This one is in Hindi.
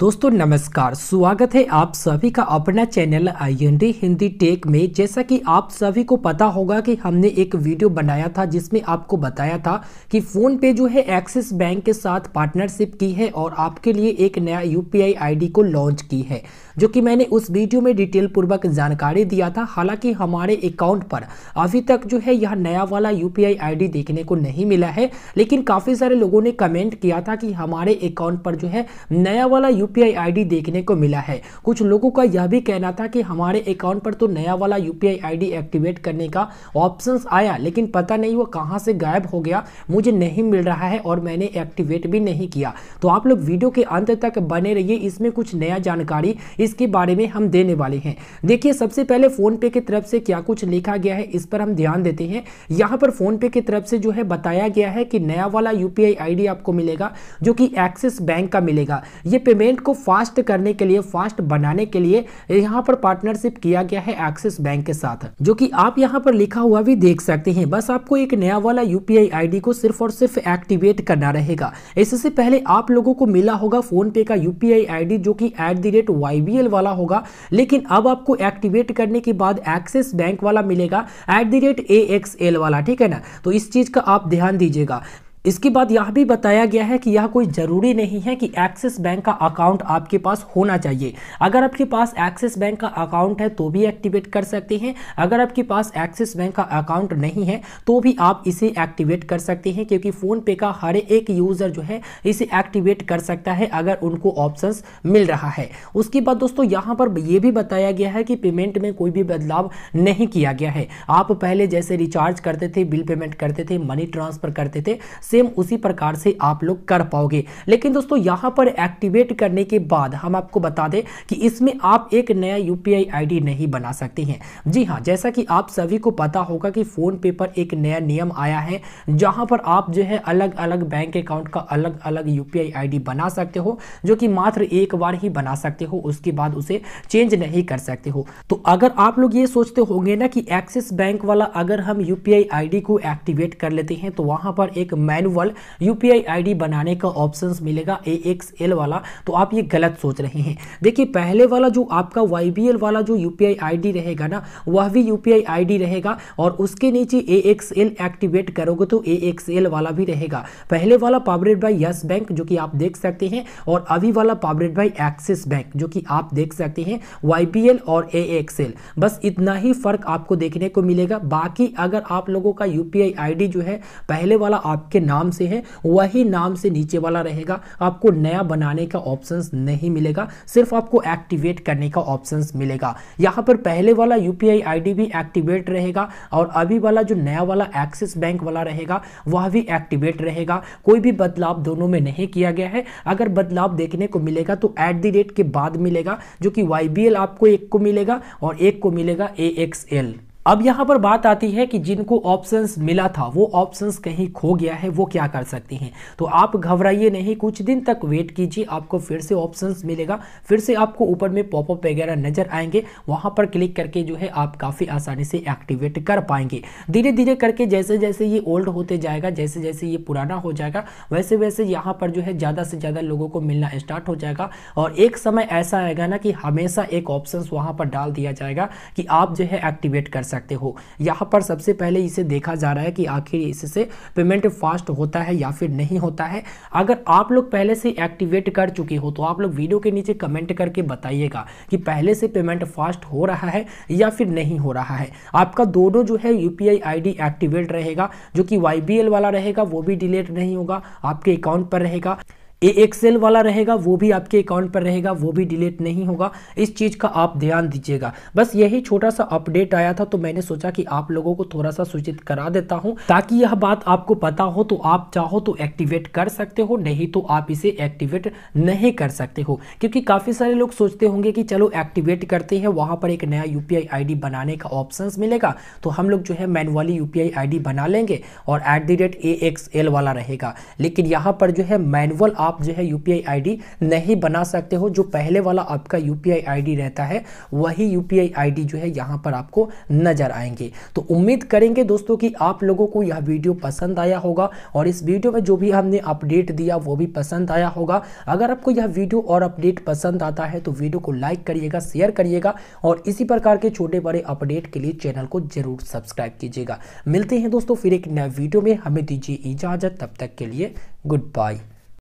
दोस्तों नमस्कार स्वागत है आप सभी का अपना चैनल डी हिंदी टेक में जैसा कि आप सभी को पता होगा कि हमने एक वीडियो बनाया था जिसमें आपको बताया था कि फ़ोन पे जो है एक्सिस बैंक के साथ पार्टनरशिप की है और आपके लिए एक नया यूपीआई आईडी को लॉन्च की है जो कि मैंने उस वीडियो में डिटेल पूर्वक जानकारी दिया था हालांकि हमारे अकाउंट पर अभी तक जो है यह नया वाला यू पी देखने को नहीं मिला है लेकिन काफ़ी सारे लोगों ने कमेंट किया था कि हमारे अकाउंट पर जो है नया वाला यू पी देखने को मिला है कुछ लोगों का यह भी कहना था कि हमारे अकाउंट पर तो नया वाला यू पी एक्टिवेट करने का ऑप्शन आया लेकिन पता नहीं वो कहाँ से गायब हो गया मुझे नहीं मिल रहा है और मैंने एक्टिवेट भी नहीं किया तो आप लोग वीडियो के अंत तक बने रहिए इसमें कुछ नया जानकारी इसके बारे में हम देने वाले हैं देखिए सबसे पहले फ़ोनपे की तरफ से क्या कुछ लिखा गया है इस पर हम ध्यान देते हैं यहाँ पर फ़ोनपे की तरफ से जो है बताया गया है कि नया वाला यू आईडी आपको मिलेगा जो कि एक्सिस बैंक का मिलेगा ये पेमेंट को फास्ट करने के लिए फास्ट बनाने के लिए यहाँ पर पार्टनरशिप किया गया है एक्सिस बैंक के साथ जो कि आप यहाँ पर लिखा हुआ भी देख सकते हैं बस आपको एक नया वाला यूपीआई आईडी को सिर्फ और सिर्फ एक्टिवेट करना रहेगा इससे पहले आप लोगों को मिला होगा फोन पे का यूपीआई आईडी जो कि at the rate Y BL वाला होगा लेकिन अब आपको एक्टिवेट करने के बाद एक्सिस बैंक वाला मिलेगा at the rate A X L वाला ठीक है ना तो इस चीज़ का आप ध्यान दीजिएगा इसके बाद यह भी बताया गया है कि यह कोई ज़रूरी नहीं है कि एक्सिस बैंक का अकाउंट आपके पास होना चाहिए अगर आपके पास एक्सिस बैंक का अकाउंट है तो भी एक्टिवेट कर सकते हैं अगर आपके पास एक्सिस बैंक का अकाउंट नहीं है तो भी आप इसे एक्टिवेट कर सकते हैं क्योंकि फ़ोनपे का हर एक यूज़र जो है इसे एक्टिवेट कर सकता है अगर उनको ऑप्शन मिल रहा है उसके बाद दोस्तों यहाँ पर यह भी बताया गया है कि पेमेंट में कोई भी बदलाव नहीं किया गया है आप पहले जैसे रिचार्ज करते थे बिल पेमेंट करते थे मनी ट्रांसफ़र करते थे सेम उसी प्रकार से आप लोग कर पाओगे लेकिन दोस्तों यहां पर एक्टिवेट करने के बाद हम आपको बता दें कि इसमें आप एक नया यू पी नहीं बना सकते हैं जी हाँ जैसा कि आप सभी को पता होगा कि फोन पे पर एक नया नियम आया है जहां पर आप जो है अलग अलग बैंक अकाउंट का अलग अलग यू पी बना सकते हो जो कि मात्र एक बार ही बना सकते हो उसके बाद उसे चेंज नहीं कर सकते हो तो अगर आप लोग ये सोचते होंगे ना कि एक्सिस बैंक वाला अगर हम यू पी को एक्टिवेट कर लेते हैं तो वहां पर एक मैन मैनुअल यूपीआई आईडी बनाने का ऑप्शन मिलेगा ए वाला तो आप ये गलत सोच रहे हैं देखिए पहले वाला जो आपका वाई वाला जो यूपीआई आईडी रहेगा ना वह भी यूपीआई आईडी रहेगा और उसके नीचे ए एक्टिवेट करोगे तो ए वाला भी रहेगा पहले वाला पावरेड बाई यस बैंक जो कि आप देख सकते हैं और अभी वाला पावरेड बाई एक्सिस बैंक जो कि आप देख सकते हैं वाई और ए बस इतना ही फर्क आपको देखने को मिलेगा बाकी अगर आप लोगों का यूपीआई आईडी जो है पहले वाला आपके नाम से है वही नाम से नीचे वाला रहेगा आपको नया बनाने का ऑप्शंस नहीं मिलेगा सिर्फ आपको एक्टिवेट करने का ऑप्शंस मिलेगा यहाँ पर पहले वाला यू पी भी एक्टिवेट रहेगा और अभी वाला जो नया वाला एक्सिस बैंक वाला रहेगा वह भी एक्टिवेट रहेगा कोई भी बदलाव दोनों में नहीं किया गया है अगर बदलाव देखने को मिलेगा तो एट दी रेट के बाद मिलेगा जो कि वाई आपको एक को मिलेगा और एक को मिलेगा ए अब यहाँ पर बात आती है कि जिनको ऑप्शंस मिला था वो ऑप्शंस कहीं खो गया है वो क्या कर सकती हैं तो आप घबराइए नहीं कुछ दिन तक वेट कीजिए आपको फिर से ऑप्शंस मिलेगा फिर से आपको ऊपर में पॉपअप वगैरह नज़र आएंगे वहाँ पर क्लिक करके जो है आप काफ़ी आसानी से एक्टिवेट कर पाएंगे धीरे धीरे करके जैसे जैसे ये ओल्ड होते जाएगा जैसे जैसे ये पुराना हो जाएगा वैसे वैसे यहाँ पर जो है ज़्यादा से ज़्यादा लोगों को मिलना स्टार्ट हो जाएगा और एक समय ऐसा आएगा ना कि हमेशा एक ऑप्शन वहाँ पर डाल दिया जाएगा कि आप जो है एक्टिवेट कर सकते हो यहाँ पर सबसे पहले इसे देखा जा रहा है कि आखिर इससे पेमेंट फास्ट होता है या फिर नहीं होता है अगर आप लोग पहले से एक्टिवेट कर चुके हो तो आप लोग वीडियो के नीचे कमेंट करके बताइएगा कि पहले से पेमेंट फास्ट हो रहा है या फिर नहीं हो रहा है आपका दोनों जो है यू पी एक्टिवेट रहेगा जो कि वाई वाला रहेगा वो भी डिलीट नहीं होगा आपके अकाउंट पर रहेगा ए एक्सेल वाला रहेगा वो भी आपके अकाउंट पर रहेगा वो भी डिलीट नहीं होगा इस चीज़ का आप ध्यान दीजिएगा बस यही छोटा सा अपडेट आया था तो मैंने सोचा कि आप लोगों को थोड़ा सा सूचित करा देता हूँ ताकि यह बात आपको पता हो तो आप चाहो तो एक्टिवेट कर सकते हो नहीं तो आप इसे एक्टिवेट नहीं कर सकते हो क्योंकि काफ़ी सारे लोग सोचते होंगे कि चलो एक्टिवेट करते हैं वहाँ पर एक नया यू पी बनाने का ऑप्शन मिलेगा तो हम लोग जो है मैनुअली यू पी बना लेंगे और एट द रेट ए वाला रहेगा लेकिन यहाँ पर जो है मैनुअल आप आप जो है यू पी नहीं बना सकते हो जो पहले वाला आपका यू पी रहता है वही यू पी जो है यहाँ पर आपको नज़र आएंगे तो उम्मीद करेंगे दोस्तों कि आप लोगों को यह वीडियो पसंद आया होगा और इस वीडियो में जो भी हमने अपडेट दिया वो भी पसंद आया होगा अगर आपको यह वीडियो और अपडेट पसंद आता है तो वीडियो को लाइक करिएगा शेयर करिएगा और इसी प्रकार के छोटे बड़े अपडेट के लिए चैनल को जरूर सब्सक्राइब कीजिएगा मिलते हैं दोस्तों फिर एक नए वीडियो में हमें दीजिए इजाज़त तब तक के लिए गुड बाय